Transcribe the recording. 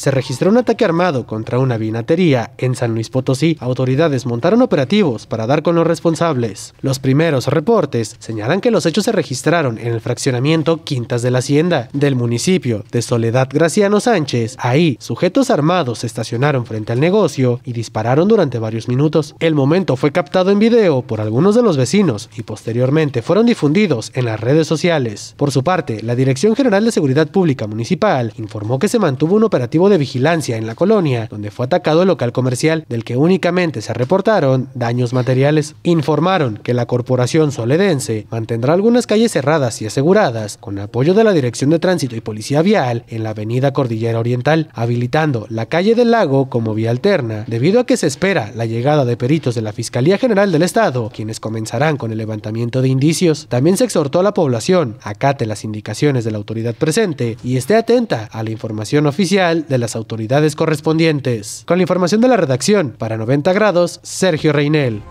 se registró un ataque armado contra una vinatería en San Luis Potosí. Autoridades montaron operativos para dar con los responsables. Los primeros reportes señalan que los hechos se registraron en el fraccionamiento Quintas de la Hacienda del municipio de Soledad Graciano Sánchez. Ahí, sujetos armados se estacionaron frente al negocio y dispararon durante varios minutos. El momento fue captado en video por algunos de los vecinos y posteriormente fueron difundidos en las redes sociales. Por su parte, la Dirección General de Seguridad Pública Municipal informó que se mantuvo un operativo de vigilancia en la colonia, donde fue atacado el local comercial, del que únicamente se reportaron daños materiales. Informaron que la corporación soledense mantendrá algunas calles cerradas y aseguradas, con apoyo de la Dirección de Tránsito y Policía Vial en la avenida Cordillera Oriental, habilitando la calle del lago como vía alterna, debido a que se espera la llegada de peritos de la Fiscalía General del Estado, quienes comenzarán con el levantamiento de indicios. También se exhortó a la población, acate las indicaciones de la autoridad presente y esté atenta a la información oficial de la las autoridades correspondientes. Con la información de la redacción, para 90 grados, Sergio Reinel.